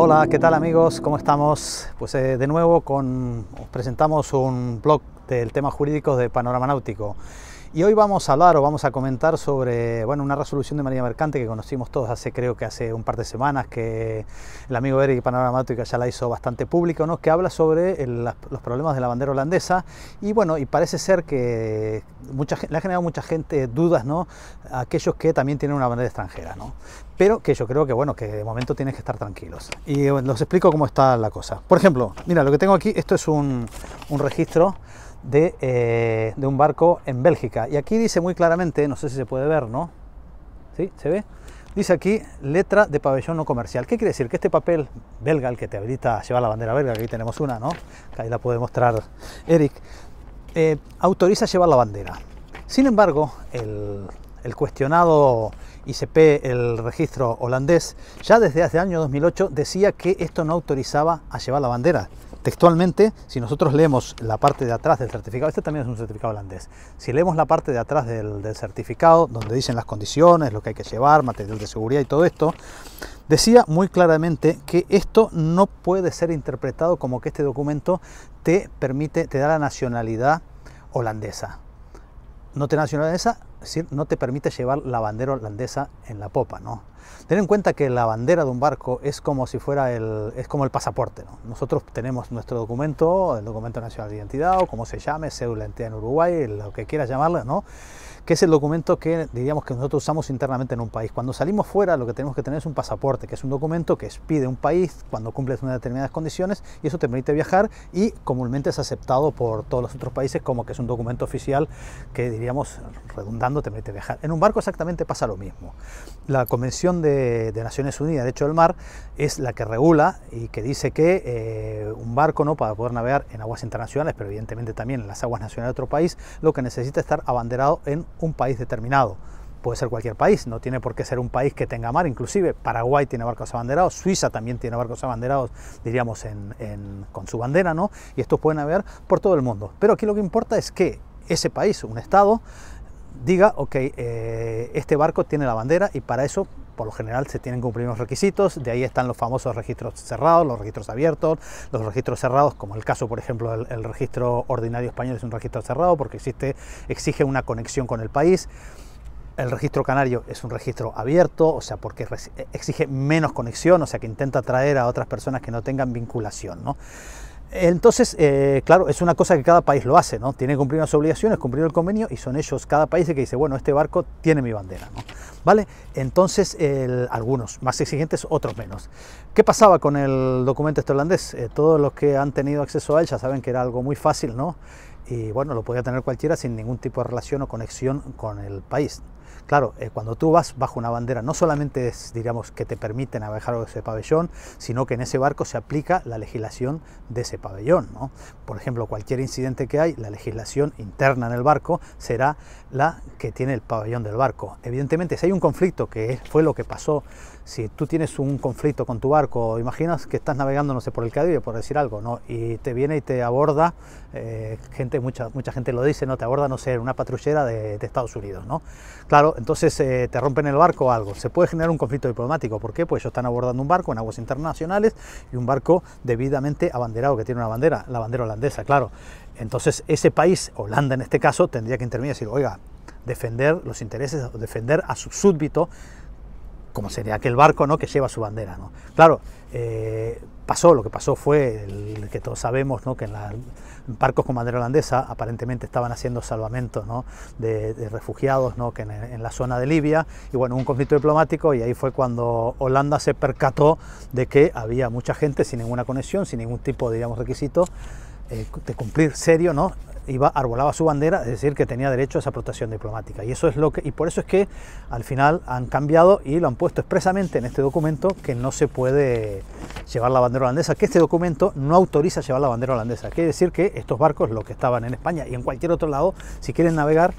Hola, ¿qué tal amigos? ¿Cómo estamos? Pues eh, de nuevo con, os presentamos un blog del tema jurídico de Panorama Náutico. Y hoy vamos a hablar o vamos a comentar sobre bueno, una resolución de María Mercante que conocimos todos hace creo que hace un par de semanas, que el amigo Eric Panoramática ya la hizo bastante pública, ¿no? que habla sobre los problemas de la bandera holandesa. Y bueno, y parece ser que mucha, le ha generado mucha gente dudas ¿no? aquellos que también tienen una bandera extranjera. ¿no? Pero que yo creo que bueno, que de momento tienes que estar tranquilos. Y eh, los explico cómo está la cosa. Por ejemplo, mira, lo que tengo aquí, esto es un, un registro eh, de, un barco en Bélgica. Y aquí dice muy claramente, no sé si se puede ver, ¿no? ¿Sí? ¿Se ve? Dice aquí letra de pabellón no comercial. ¿Qué quiere decir? Que este papel belga, el que te habilita a llevar la bandera belga, aquí tenemos una, ¿no? Que ahí la puede mostrar Eric, eh, autoriza llevar la bandera. Sin embargo, el, el cuestionado ICP, el registro holandés, ya desde hace año 2008 decía que esto no autorizaba a llevar la bandera textualmente, si nosotros leemos la parte de atrás del certificado, este también es un certificado holandés, si leemos la parte de atrás del, certificado, donde dicen las condiciones, lo que hay que llevar, material de seguridad y todo esto, decía muy claramente que esto no puede ser interpretado como que este documento te permite, te da la nacionalidad holandesa no te nacionaliza, decir, no te permite llevar la bandera holandesa en la popa, ¿no? Ten en cuenta que la bandera de un barco es como si fuera el, es como el pasaporte, ¿no? Nosotros tenemos nuestro documento, el documento nacional de identidad, o como se llame, cédula identidad en Uruguay, lo que quieras llamarla ¿no? que es el documento que diríamos que nosotros usamos internamente en un país. Cuando salimos fuera lo que tenemos que tener es un pasaporte, que es un documento que expide un país cuando cumples unas determinadas condiciones y eso te permite viajar y comúnmente es aceptado por todos los otros países como que es un documento oficial que diríamos redundando te permite viajar. En un barco exactamente pasa lo mismo. La Convención de, Naciones Unidas de hecho del Mar es la que regula y que dice que eh, un barco no para poder navegar en aguas internacionales, pero evidentemente también en las aguas nacionales de otro país, lo que necesita es estar abanderado en un país determinado. Puede ser cualquier país, no tiene por qué ser un país que tenga mar, inclusive Paraguay tiene barcos abanderados, Suiza también tiene barcos abanderados, diríamos, en, con su bandera, ¿no? Y estos pueden haber por todo el mundo. Pero aquí lo que importa es que ese país, un Estado, diga, ok, eh, este barco tiene la bandera y para eso por lo general se tienen que cumplir los requisitos, de ahí están los famosos registros cerrados, los registros abiertos, los registros cerrados, como el caso, por ejemplo, el, registro ordinario español es un registro cerrado porque existe, exige una conexión con el país. El registro canario es un registro abierto, o sea, porque exige menos conexión, o sea, que intenta atraer a otras personas que no tengan vinculación, ¿no? Entonces, eh, claro, es una cosa que cada país lo hace, ¿no? Tiene que cumplir unas obligaciones, cumplir el convenio y son ellos, cada país el que dice, bueno, este barco tiene mi bandera, ¿no? ¿Vale? Entonces, algunos más exigentes, otros menos. ¿Qué pasaba con el documento este holandés? Eh, todos los que han tenido acceso a él ya saben que era algo muy fácil, ¿no? Y bueno, lo podía tener cualquiera sin ningún tipo de relación o conexión con el país. Claro, eh, cuando tú vas bajo una bandera, no solamente es, digamos, que te permiten navegar ese pabellón, sino que en ese barco se aplica la legislación de ese pabellón. ¿no? Por ejemplo, cualquier incidente que hay, la legislación interna en el barco será la que tiene el pabellón del barco. Evidentemente, si hay un conflicto, que fue lo que pasó, si tú tienes un conflicto con tu barco, imaginas que estás navegando, no sé, por el Caribe, por decir algo, ¿no? y te viene y te aborda, eh, gente, mucha, mucha gente lo dice, no te aborda, no sé, una patrullera de, Estados Unidos. ¿no? Claro, entonces eh, te rompen el barco o algo. Se puede generar un conflicto diplomático. ¿Por qué? Pues ellos están abordando un barco en aguas internacionales y un barco debidamente abanderado, que tiene una bandera, la bandera holandesa, claro. Entonces ese país, Holanda en este caso, tendría que intervenir y decir, oiga, defender los intereses, o defender a su súbdito, como sería aquel barco ¿no? que lleva su bandera. ¿no? Claro, eh, pasó, lo que pasó fue que todos sabemos, que en la barcos con bandera holandesa aparentemente estaban haciendo salvamento de, refugiados que en, la zona de Libia y bueno, un conflicto diplomático y ahí fue cuando Holanda se percató de que había mucha gente sin ninguna conexión, sin ningún tipo de digamos, requisito eh, de cumplir serio ¿no? iba, arbolaba su bandera, es decir, que tenía derecho a esa protección diplomática. Y, eso es lo que, y por eso es que al final han cambiado y lo han puesto expresamente en este documento que no se puede llevar la bandera holandesa, que este documento no autoriza llevar la bandera holandesa. Quiere decir que estos barcos, los que estaban en España y en cualquier otro lado, si quieren navegar,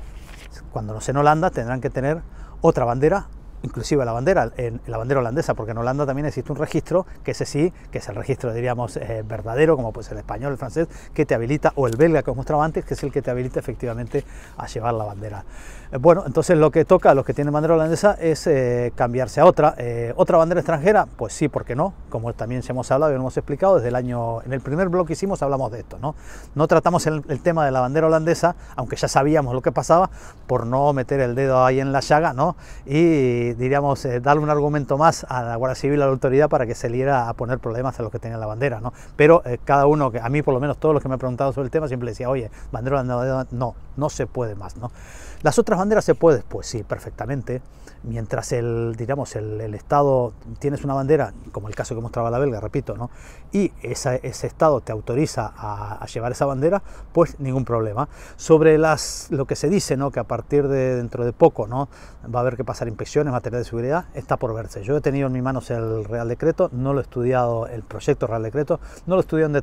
cuando no en Holanda, tendrán que tener otra bandera inclusive la bandera, en la bandera holandesa, porque en Holanda también existe un registro, que ese sí, que es el registro, diríamos, eh, verdadero, como pues el español, el francés, que te habilita, o el belga que os mostraba antes, que es el que te habilita efectivamente a llevar la bandera. Eh, bueno, entonces lo que toca a los que tienen bandera holandesa es eh, cambiarse a otra. ¿Otra bandera extranjera? Pues sí, ¿por qué no? Como también se hemos hablado y hemos explicado desde el año, en el primer blog que hicimos hablamos de esto, ¿no? No tratamos el, el tema de la bandera holandesa, aunque ya sabíamos lo que pasaba, por no meter el dedo ahí en la llaga, ¿no? Y diríamos, eh, darle un argumento más a la Guardia Civil, a la autoridad, para que se liera a poner problemas a los que tenían la bandera, ¿no? Pero eh, cada uno, que a mí por lo menos todos los que me han preguntado sobre el tema, siempre decía, oye, bandera, no, no se puede más, ¿no? Las otras banderas se puede, pues sí, perfectamente. Mientras el, digamos, el, Estado tienes una bandera, como el caso que mostraba la belga, repito, ¿no? Y ese Estado te autoriza a, a, llevar esa bandera, pues ningún problema. Sobre las, lo que se dice, ¿no? Que a partir de dentro de poco, ¿no? Va a haber que pasar inspecciones, materia de seguridad está por verse. Yo he tenido en mis manos el Real Decreto, no lo he estudiado, el proyecto Real Decreto, no lo he estudiado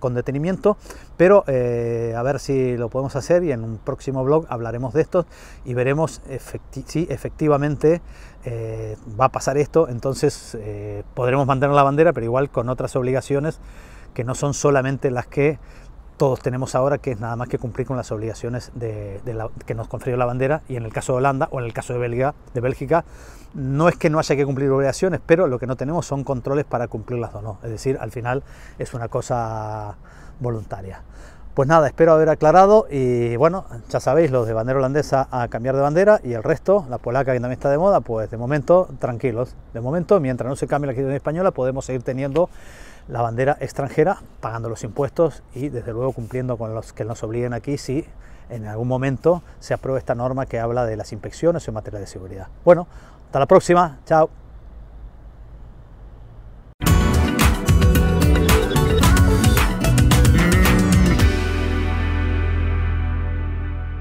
con detenimiento, pero eh, a ver si lo podemos hacer y en un próximo blog hablaremos de esto y veremos si efectivamente eh, va a pasar esto, entonces eh, podremos mantener la bandera, pero igual con otras obligaciones que no son solamente las que todos tenemos ahora, que es nada más que cumplir con las obligaciones de, la, que nos confirió la bandera, y en el caso de Holanda o en el caso de Bélgica, de Bélgica, no es que no haya que cumplir obligaciones, pero lo que no tenemos son controles para cumplirlas o no, es decir, al final es una cosa voluntaria. Pues nada, espero haber aclarado y bueno, ya sabéis, los de bandera holandesa a cambiar de bandera y el resto, la polaca que también está de moda, pues de momento tranquilos. De momento, mientras no se cambie la actitud española, podemos seguir teniendo la bandera extranjera, pagando los impuestos y desde luego cumpliendo con los que nos obliguen aquí si en algún momento se aprueba esta norma que habla de las inspecciones en materia de seguridad. Bueno, hasta la próxima, chao.